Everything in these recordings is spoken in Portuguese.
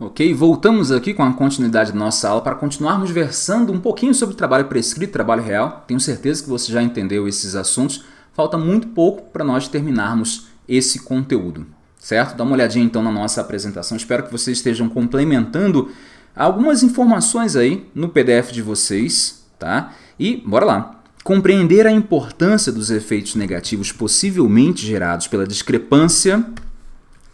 Ok? Voltamos aqui com a continuidade da nossa aula para continuarmos versando um pouquinho sobre trabalho prescrito, trabalho real. Tenho certeza que você já entendeu esses assuntos. Falta muito pouco para nós terminarmos esse conteúdo, certo? Dá uma olhadinha então na nossa apresentação. Espero que vocês estejam complementando algumas informações aí no PDF de vocês, tá? E bora lá. Compreender a importância dos efeitos negativos possivelmente gerados pela discrepância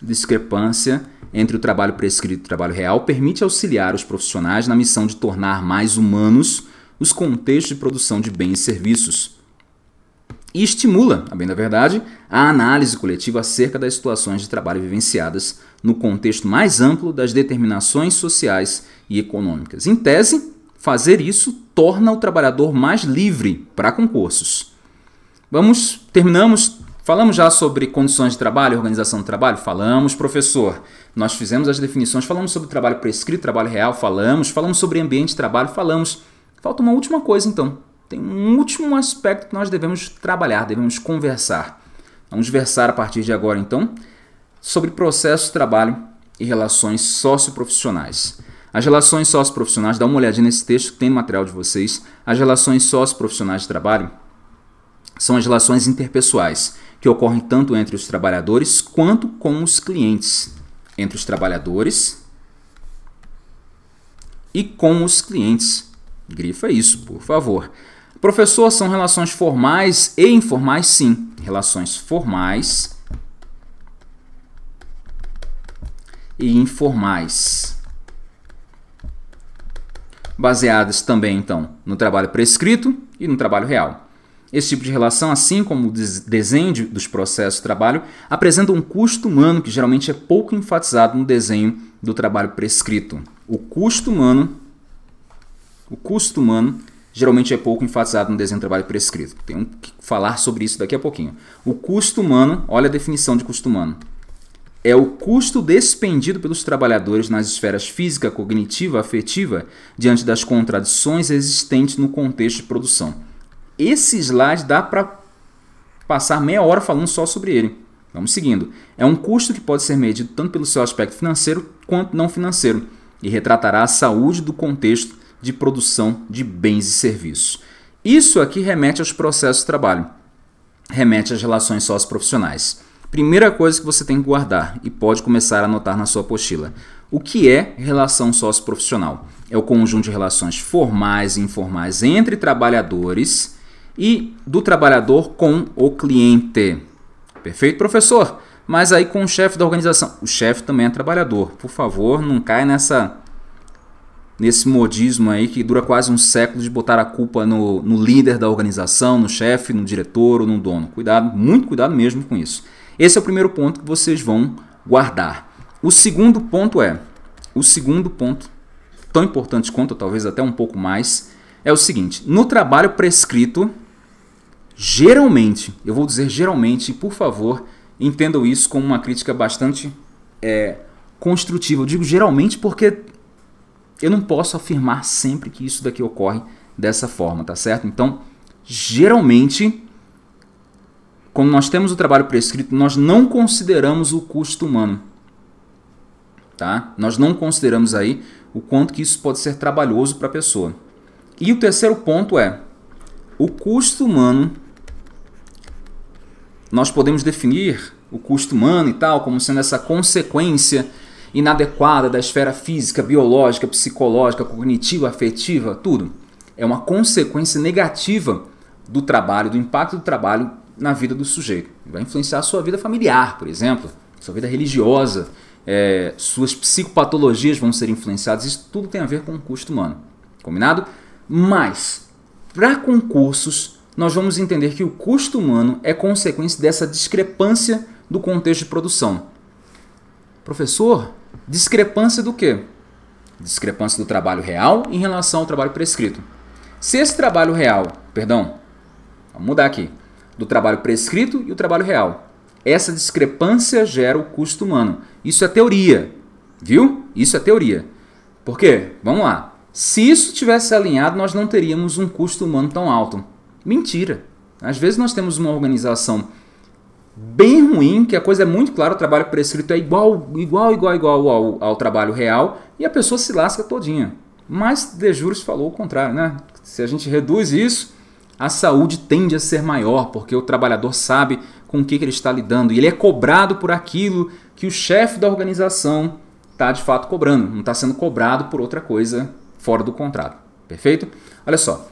discrepância entre o trabalho prescrito e o trabalho real permite auxiliar os profissionais na missão de tornar mais humanos os contextos de produção de bens e serviços. E estimula, a bem da verdade, a análise coletiva acerca das situações de trabalho vivenciadas no contexto mais amplo das determinações sociais e econômicas. Em tese, fazer isso torna o trabalhador mais livre para concursos. Vamos, terminamos Falamos já sobre condições de trabalho, organização do trabalho? Falamos, professor. Nós fizemos as definições, falamos sobre trabalho prescrito, trabalho real, falamos, falamos sobre ambiente de trabalho, falamos. Falta uma última coisa então. Tem um último aspecto que nós devemos trabalhar, devemos conversar. Vamos versar a partir de agora então sobre processo de trabalho e relações socioprofissionais. As relações socioprofissionais, dá uma olhadinha nesse texto que tem no material de vocês. As relações socioprofissionais de trabalho são as relações interpessoais que ocorrem tanto entre os trabalhadores quanto com os clientes. Entre os trabalhadores e com os clientes. Grifa isso, por favor. Professor, são relações formais e informais, sim. Relações formais e informais. Baseadas também, então, no trabalho prescrito e no trabalho real. Esse tipo de relação, assim como o desenho dos processos de trabalho, apresenta um custo humano que geralmente é pouco enfatizado no desenho do trabalho prescrito. O custo humano, o custo humano geralmente é pouco enfatizado no desenho do trabalho prescrito. Tenho que falar sobre isso daqui a pouquinho. O custo humano, olha a definição de custo humano. É o custo despendido pelos trabalhadores nas esferas física, cognitiva, afetiva, diante das contradições existentes no contexto de produção. Esse slide dá para passar meia hora falando só sobre ele. Vamos seguindo. É um custo que pode ser medido tanto pelo seu aspecto financeiro quanto não financeiro e retratará a saúde do contexto de produção de bens e serviços. Isso aqui remete aos processos de trabalho, remete às relações socioprofissionais. Primeira coisa que você tem que guardar e pode começar a anotar na sua apostila: o que é relação socioprofissional? É o conjunto de relações formais e informais entre trabalhadores e do trabalhador com o cliente. Perfeito, professor? Mas aí com o chefe da organização. O chefe também é trabalhador. Por favor, não cai nessa nesse modismo aí que dura quase um século de botar a culpa no, no líder da organização, no chefe, no diretor ou no dono. Cuidado, muito cuidado mesmo com isso. Esse é o primeiro ponto que vocês vão guardar. O segundo ponto é, o segundo ponto, tão importante quanto, talvez até um pouco mais, é o seguinte: no trabalho prescrito, Geralmente, eu vou dizer geralmente, por favor, entendam isso como uma crítica bastante é, construtiva. Eu digo geralmente porque eu não posso afirmar sempre que isso daqui ocorre dessa forma, tá certo? Então, geralmente, quando nós temos o trabalho prescrito, nós não consideramos o custo humano. Tá? Nós não consideramos aí o quanto que isso pode ser trabalhoso para a pessoa. E o terceiro ponto é o custo humano nós podemos definir o custo humano e tal como sendo essa consequência inadequada da esfera física, biológica, psicológica, cognitiva, afetiva, tudo. É uma consequência negativa do trabalho, do impacto do trabalho na vida do sujeito. Vai influenciar a sua vida familiar, por exemplo, sua vida religiosa, é, suas psicopatologias vão ser influenciadas. Isso tudo tem a ver com o custo humano. Combinado? Mas, para concursos nós vamos entender que o custo humano é consequência dessa discrepância do contexto de produção. Professor, discrepância do quê? Discrepância do trabalho real em relação ao trabalho prescrito. Se esse trabalho real, perdão, vamos mudar aqui, do trabalho prescrito e o trabalho real. Essa discrepância gera o custo humano. Isso é teoria, viu? Isso é teoria. Por quê? Vamos lá. Se isso tivesse alinhado, nós não teríamos um custo humano tão alto. Mentira. Às vezes nós temos uma organização bem ruim, que a coisa é muito clara, o trabalho prescrito é igual, igual, igual, igual ao, ao trabalho real, e a pessoa se lasca todinha. Mas De Juros falou o contrário, né? Se a gente reduz isso, a saúde tende a ser maior, porque o trabalhador sabe com o que, que ele está lidando, e ele é cobrado por aquilo que o chefe da organização está de fato cobrando, não está sendo cobrado por outra coisa fora do contrato. Perfeito? Olha só,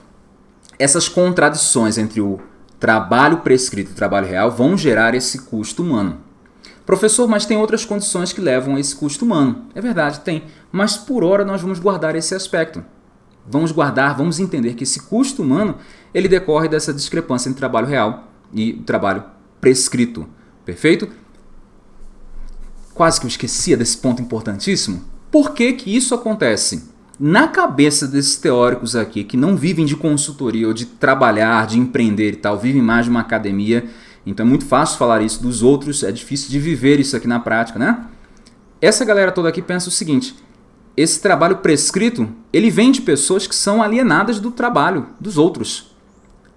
essas contradições entre o trabalho prescrito e o trabalho real vão gerar esse custo humano. Professor, mas tem outras condições que levam a esse custo humano. É verdade, tem. Mas por hora nós vamos guardar esse aspecto. Vamos guardar, vamos entender que esse custo humano ele decorre dessa discrepância entre trabalho real e o trabalho prescrito. Perfeito? Quase que eu esquecia desse ponto importantíssimo. Por que, que isso acontece? na cabeça desses teóricos aqui, que não vivem de consultoria ou de trabalhar, de empreender e tal, vivem mais de uma academia, então é muito fácil falar isso dos outros, é difícil de viver isso aqui na prática, né? Essa galera toda aqui pensa o seguinte: esse trabalho prescrito, ele vem de pessoas que são alienadas do trabalho dos outros.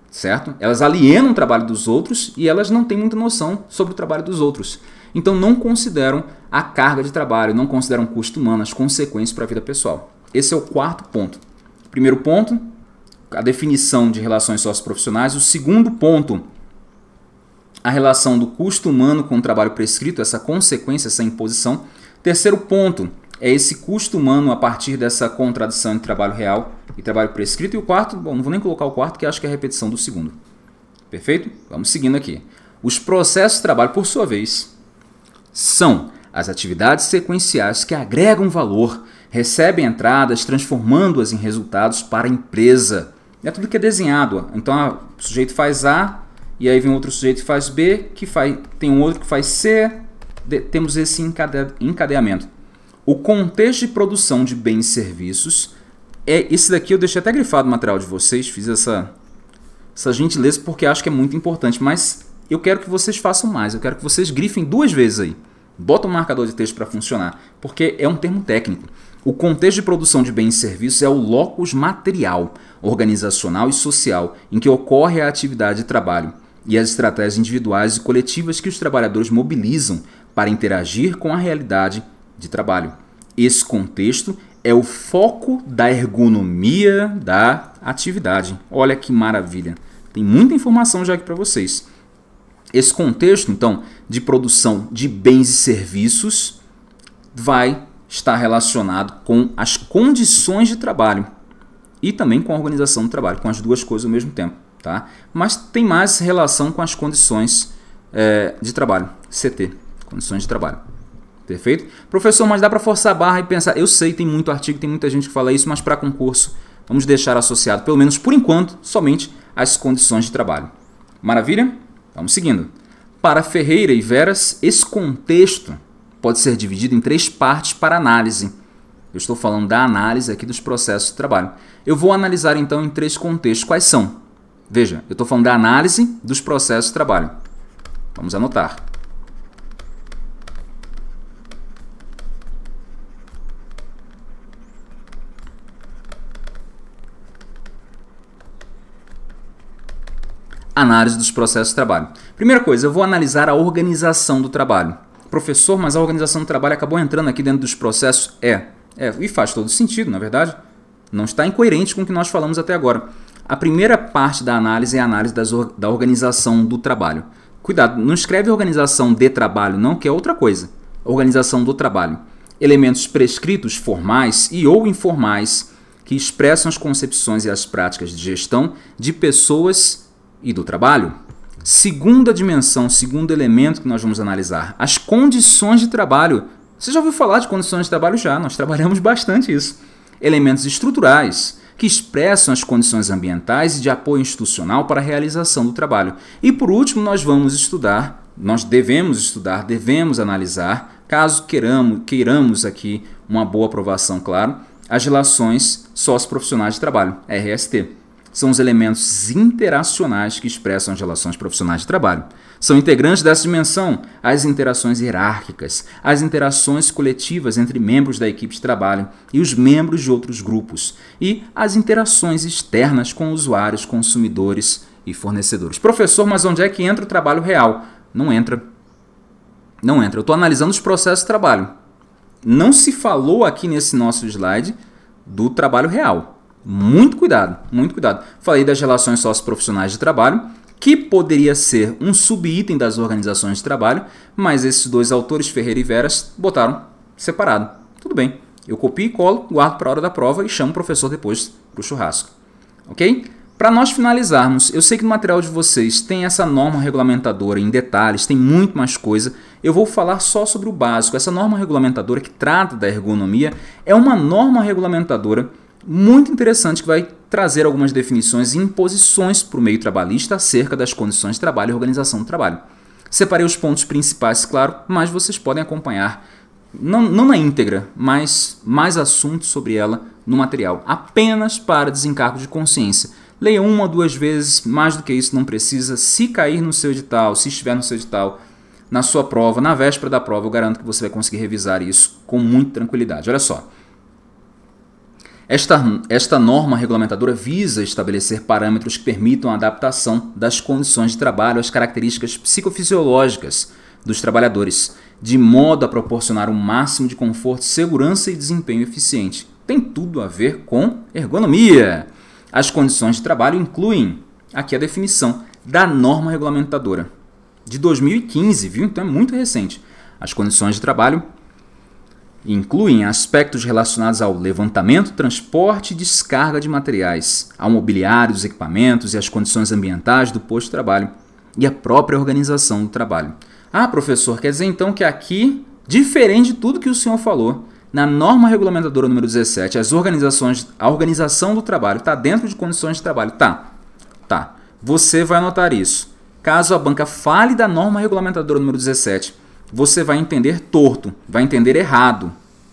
Certo? Elas alienam o trabalho dos outros e elas não têm muita noção sobre o trabalho dos outros. Então não consideram a carga de trabalho, não consideram custo humano, as consequências para a vida pessoal. Esse é o quarto ponto. Primeiro ponto, a definição de relações socioprofissionais. O segundo ponto, a relação do custo humano com o trabalho prescrito, essa consequência, essa imposição. Terceiro ponto, é esse custo humano a partir dessa contradição entre trabalho real e trabalho prescrito. E o quarto, bom, não vou nem colocar o quarto, que acho que é a repetição do segundo. Perfeito? Vamos seguindo aqui. Os processos de trabalho, por sua vez, são as atividades sequenciais que agregam valor recebem entradas, transformando-as em resultados para a empresa. É tudo que é desenhado. Então ah, o sujeito faz A, e aí vem outro sujeito que faz B, que faz, tem um outro que faz C. De, temos esse encade, encadeamento. O contexto de produção de bens e serviços é esse daqui. Eu deixei até grifado o material de vocês, fiz essa, essa gentileza porque acho que é muito importante. Mas eu quero que vocês façam mais, eu quero que vocês grifem duas vezes aí. Bota o um marcador de texto para funcionar, porque é um termo técnico. O contexto de produção de bens e serviços é o locus material, organizacional e social em que ocorre a atividade de trabalho e as estratégias individuais e coletivas que os trabalhadores mobilizam para interagir com a realidade de trabalho. Esse contexto é o foco da ergonomia da atividade. Olha que maravilha! Tem muita informação já aqui para vocês. Esse contexto, então, de produção de bens e serviços vai está relacionado com as condições de trabalho e também com a organização do trabalho, com as duas coisas ao mesmo tempo. Tá? Mas tem mais relação com as condições é, de trabalho, CT, condições de trabalho. Perfeito? Professor, mas dá para forçar a barra e pensar. Eu sei, tem muito artigo, tem muita gente que fala isso, mas para concurso vamos deixar associado, pelo menos por enquanto, somente as condições de trabalho. Maravilha? Vamos seguindo. Para Ferreira e Veras, esse contexto pode ser dividido em três partes para análise. Eu estou falando da análise aqui dos processos de trabalho. Eu vou analisar então em três contextos. Quais são? Veja, eu estou falando da análise dos processos de trabalho. Vamos anotar. Análise dos processos de trabalho. Primeira coisa, eu vou analisar a organização do trabalho professor, mas a organização do trabalho acabou entrando aqui dentro dos processos. É, é, e faz todo sentido, na é verdade. Não está incoerente com o que nós falamos até agora. A primeira parte da análise é a análise das, da organização do trabalho. Cuidado, não escreve organização de trabalho, não, que é outra coisa. Organização do trabalho. Elementos prescritos, formais e ou informais, que expressam as concepções e as práticas de gestão de pessoas e do trabalho. Segunda dimensão, segundo elemento que nós vamos analisar, as condições de trabalho. Você já ouviu falar de condições de trabalho já, nós trabalhamos bastante isso. Elementos estruturais, que expressam as condições ambientais e de apoio institucional para a realização do trabalho. E por último, nós vamos estudar, nós devemos estudar, devemos analisar, caso queiramos, queiramos aqui uma boa aprovação, claro, as relações sócio-profissionais de trabalho, RST são os elementos interacionais que expressam as relações profissionais de trabalho. São integrantes dessa dimensão as interações hierárquicas, as interações coletivas entre membros da equipe de trabalho e os membros de outros grupos, e as interações externas com usuários, consumidores e fornecedores. Professor, mas onde é que entra o trabalho real? Não entra. Não entra. Eu estou analisando os processos de trabalho. Não se falou aqui nesse nosso slide do trabalho real. Muito cuidado, muito cuidado. Falei das relações socioprofissionais de trabalho, que poderia ser um subitem das organizações de trabalho, mas esses dois autores, Ferreira e Veras, botaram separado. Tudo bem, eu copio e colo, guardo para a hora da prova e chamo o professor depois para o churrasco. Ok? Para nós finalizarmos, eu sei que no material de vocês tem essa norma regulamentadora em detalhes, tem muito mais coisa. Eu vou falar só sobre o básico. Essa norma regulamentadora que trata da ergonomia é uma norma regulamentadora muito interessante que vai trazer algumas definições e imposições para o meio trabalhista acerca das condições de trabalho e organização do trabalho. Separei os pontos principais, claro, mas vocês podem acompanhar, não, não na íntegra, mas mais assuntos sobre ela no material, apenas para desencargo de consciência. Leia uma ou duas vezes, mais do que isso não precisa. Se cair no seu edital, se estiver no seu edital, na sua prova, na véspera da prova, eu garanto que você vai conseguir revisar isso com muita tranquilidade. Olha só. Esta, esta norma regulamentadora visa estabelecer parâmetros que permitam a adaptação das condições de trabalho às características psicofisiológicas dos trabalhadores, de modo a proporcionar o um máximo de conforto, segurança e desempenho eficiente. Tem tudo a ver com ergonomia. As condições de trabalho incluem aqui a definição da norma regulamentadora de 2015, viu? Então é muito recente. As condições de trabalho Incluem aspectos relacionados ao levantamento, transporte e descarga de materiais, ao mobiliário dos equipamentos e às condições ambientais do posto de trabalho e à própria organização do trabalho. Ah, professor, quer dizer então que aqui, diferente de tudo que o senhor falou, na norma regulamentadora número 17, as organizações, a organização do trabalho está dentro de condições de trabalho. Tá, tá. Você vai anotar isso. Caso a banca fale da norma regulamentadora número 17 você vai entender torto, vai entender errado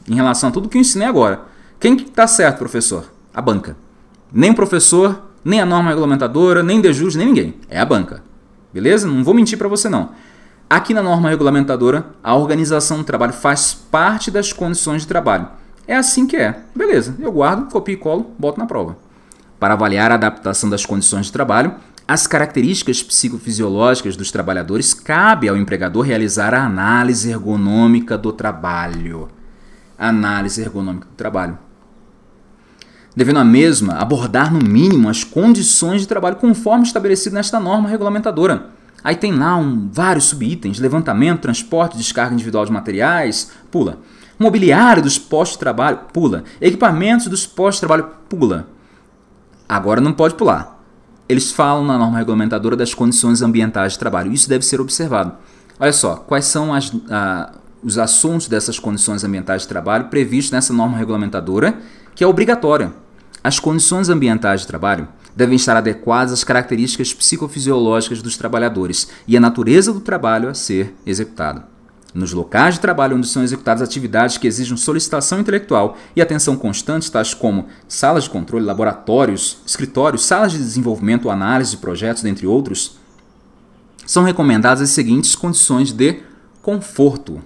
em relação a tudo que eu ensinei agora. Quem está certo, professor? A banca. Nem o professor, nem a norma regulamentadora, nem DEJUS, nem ninguém. É a banca. Beleza? Não vou mentir para você não. Aqui na norma regulamentadora, a organização do trabalho faz parte das condições de trabalho. É assim que é. Beleza, eu guardo, copio e colo, boto na prova. Para avaliar a adaptação das condições de trabalho, as características psicofisiológicas dos trabalhadores cabe ao empregador realizar a análise ergonômica do trabalho. Análise ergonômica do trabalho. Devendo a mesma abordar no mínimo as condições de trabalho conforme estabelecido nesta norma regulamentadora. Aí tem lá um, vários subitens: levantamento, transporte, descarga individual de materiais, pula. Mobiliário dos postos de trabalho, pula. Equipamentos dos postos de trabalho, pula. Agora não pode pular eles falam na norma regulamentadora das condições ambientais de trabalho. Isso deve ser observado. Olha só, quais são as, a, os assuntos dessas condições ambientais de trabalho previstos nessa norma regulamentadora, que é obrigatória. As condições ambientais de trabalho devem estar adequadas às características psicofisiológicas dos trabalhadores e à natureza do trabalho a ser executado. Nos locais de trabalho onde são executadas atividades que exigem solicitação intelectual e atenção constante, tais como salas de controle, laboratórios, escritórios, salas de desenvolvimento, análise de projetos, dentre outros, são recomendadas as seguintes condições de conforto.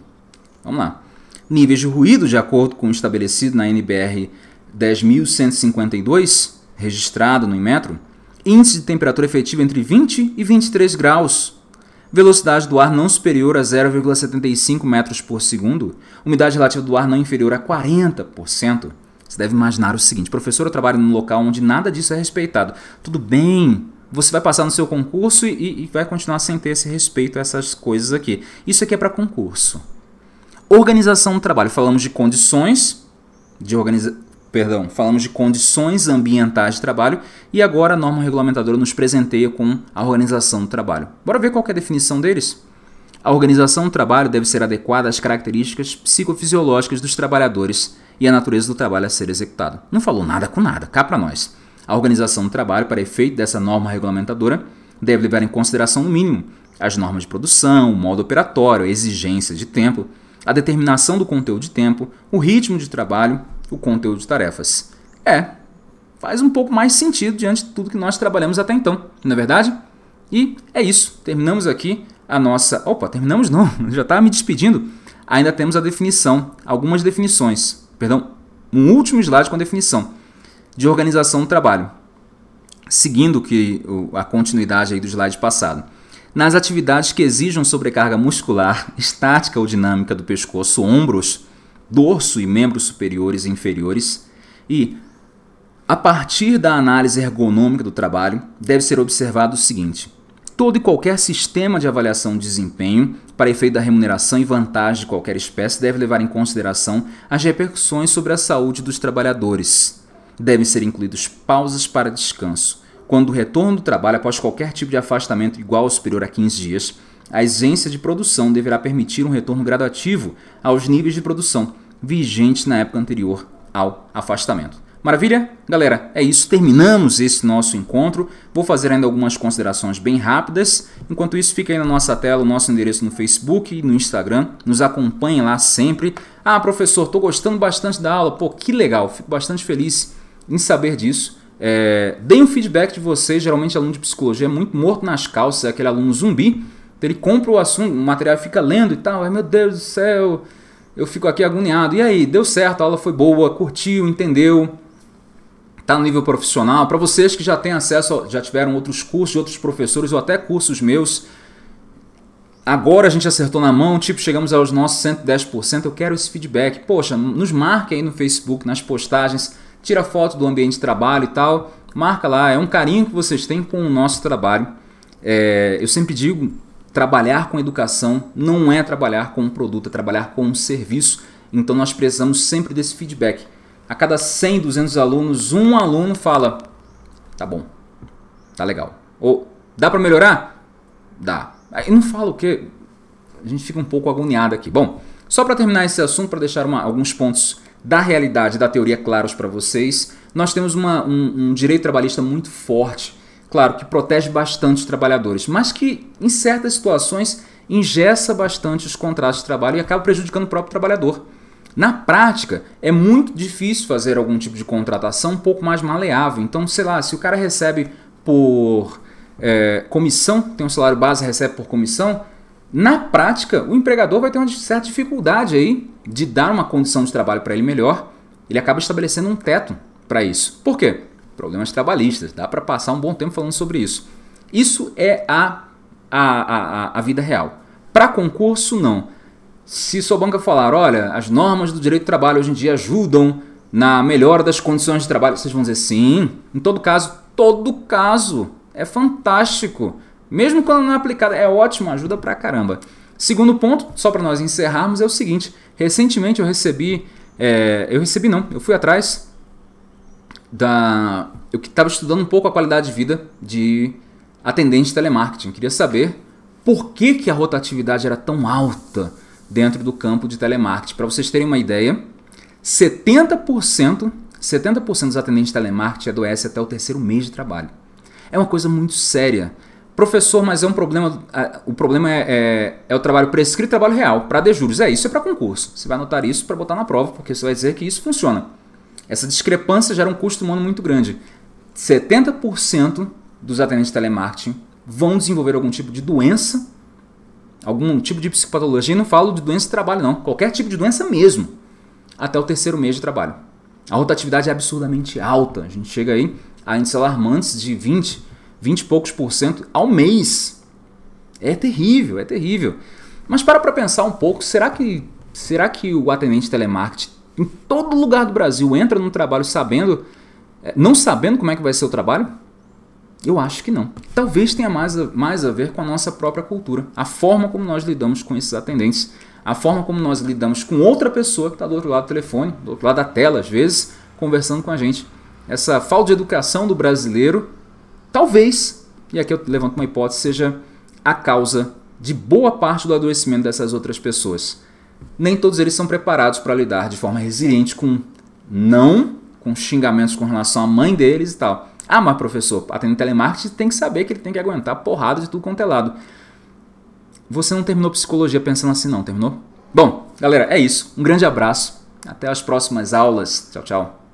Vamos lá. Níveis de ruído, de acordo com o estabelecido na NBR 10.152, registrado no Inmetro, índice de temperatura efetiva entre 20 e 23 graus, velocidade do ar não superior a 0,75 metros por segundo, umidade relativa do ar não inferior a 40%. Você deve imaginar o seguinte: professor, eu trabalho num local onde nada disso é respeitado. Tudo bem, você vai passar no seu concurso e, e vai continuar sem ter esse respeito a essas coisas aqui. Isso aqui é para concurso. Organização do trabalho. Falamos de condições de organiza perdão, falamos de condições ambientais de trabalho e agora a norma regulamentadora nos presenteia com a organização do trabalho. Bora ver qual é a definição deles? A organização do trabalho deve ser adequada às características psicofisiológicas dos trabalhadores e à natureza do trabalho a ser executado. Não falou nada com nada, cá para nós. A organização do trabalho, para efeito dessa norma regulamentadora, deve levar em consideração, no mínimo, as normas de produção, o modo operatório, a exigência de tempo, a determinação do conteúdo de tempo, o ritmo de trabalho, o conteúdo de tarefas. É, faz um pouco mais sentido diante de tudo que nós trabalhamos até então, não é verdade? E é isso, terminamos aqui a nossa. Opa, terminamos não, já estava tá me despedindo. Ainda temos a definição, algumas definições, perdão, um último slide com a definição de organização do trabalho, seguindo que a continuidade aí do slide passado. Nas atividades que exijam sobrecarga muscular, estática ou dinâmica do pescoço, ombros, dorso e membros superiores e inferiores, e, a partir da análise ergonômica do trabalho, deve ser observado o seguinte: todo e qualquer sistema de avaliação de desempenho para efeito da remuneração e vantagem de qualquer espécie deve levar em consideração as repercussões sobre a saúde dos trabalhadores. Devem ser incluídos pausas para descanso, quando o retorno do trabalho após qualquer tipo de afastamento igual ou superior a 15 dias, a isência de produção deverá permitir um retorno gradativo aos níveis de produção vigentes na época anterior ao afastamento. Maravilha? Galera, é isso. Terminamos esse nosso encontro. Vou fazer ainda algumas considerações bem rápidas. Enquanto isso, fica aí na nossa tela o nosso endereço no Facebook e no Instagram. Nos acompanhe lá sempre. Ah, professor, estou gostando bastante da aula. Pô, que legal. Fico bastante feliz em saber disso. É, deem um feedback de vocês. Geralmente, aluno de psicologia é muito morto nas calças, é aquele aluno zumbi então ele compra o assunto, o material fica lendo e tal. Ai meu Deus do céu, eu fico aqui agoniado. E aí, deu certo, a aula foi boa, curtiu, entendeu? Tá no nível profissional. Para vocês que já têm acesso, já tiveram outros cursos de outros professores ou até cursos meus, agora a gente acertou na mão, tipo, chegamos aos nossos 110%, eu quero esse feedback. Poxa, nos marque aí no Facebook, nas postagens, tira foto do ambiente de trabalho e tal, marca lá, é um carinho que vocês têm com o nosso trabalho. É, eu sempre digo, trabalhar com educação não é trabalhar com um produto, é trabalhar com um serviço. Então nós precisamos sempre desse feedback. A cada 100, 200 alunos, um aluno fala: tá bom, tá legal. Ou dá para melhorar? Dá. Aí não fala o quê? a gente fica um pouco agoniado aqui. Bom, só para terminar esse assunto, para deixar uma, alguns pontos da realidade, da teoria claros para vocês, nós temos uma, um, um direito trabalhista muito forte claro, que protege bastante os trabalhadores, mas que em certas situações ingessa bastante os contratos de trabalho e acaba prejudicando o próprio trabalhador. Na prática, é muito difícil fazer algum tipo de contratação um pouco mais maleável. Então, sei lá, se o cara recebe por é, comissão, tem um salário base recebe por comissão, na prática, o empregador vai ter uma certa dificuldade aí de dar uma condição de trabalho para ele melhor. Ele acaba estabelecendo um teto para isso. Por quê? problemas trabalhistas. Dá para passar um bom tempo falando sobre isso. Isso é a, a, a, a vida real. Para concurso, não. Se sua banca falar, olha, as normas do direito do trabalho hoje em dia ajudam na melhora das condições de trabalho, vocês vão dizer sim. Em todo caso, todo caso é fantástico. Mesmo quando não é aplicada, é ótimo, ajuda pra caramba. Segundo ponto, só para nós encerrarmos, é o seguinte: recentemente eu recebi, é, eu recebi não, eu fui atrás da eu que estava estudando um pouco a qualidade de vida de atendente de telemarketing. Queria saber por que, que a rotatividade era tão alta dentro do campo de telemarketing. Para vocês terem uma ideia, 70%, 70% dos atendentes de telemarketing adoecem é até o terceiro mês de trabalho. É uma coisa muito séria. Professor, mas é um problema. O problema é, é, é o trabalho prescrito e trabalho real. Para de juros. É isso, é para concurso. Você vai anotar isso para botar na prova, porque você vai dizer que isso funciona. Essa discrepância gera um custo humano muito grande. 70% dos atendentes de telemarketing vão desenvolver algum tipo de doença, algum tipo de psicopatologia. E não falo de doença de trabalho, não. Qualquer tipo de doença mesmo. Até o terceiro mês de trabalho. A rotatividade é absurdamente alta. A gente chega aí a índices alarmantes de 20, 20 e poucos por cento ao mês. É terrível, é terrível. Mas para para pensar um pouco, será que será que o atendente telemarketing em todo lugar do Brasil entra num trabalho sabendo, é, não sabendo como é que vai ser o trabalho? Eu acho que não. Talvez tenha mais a, mais a ver com a nossa própria cultura, a forma como nós lidamos com esses atendentes, a forma como nós lidamos com outra pessoa que está do outro lado do telefone, do outro lado da tela, às vezes, conversando com a gente. Essa falta de educação do brasileiro, talvez, e aqui eu levanto uma hipótese, seja a causa de boa parte do adoecimento dessas outras pessoas nem todos eles são preparados para lidar de forma resiliente com não, com xingamentos com relação à mãe deles e tal. Ah, mas professor, atendendo telemarketing tem que saber que ele tem que aguentar porrada de tudo quanto é lado. Você não terminou psicologia pensando assim, não, terminou? Bom, galera, é isso. Um grande abraço. Até as próximas aulas. Tchau, tchau.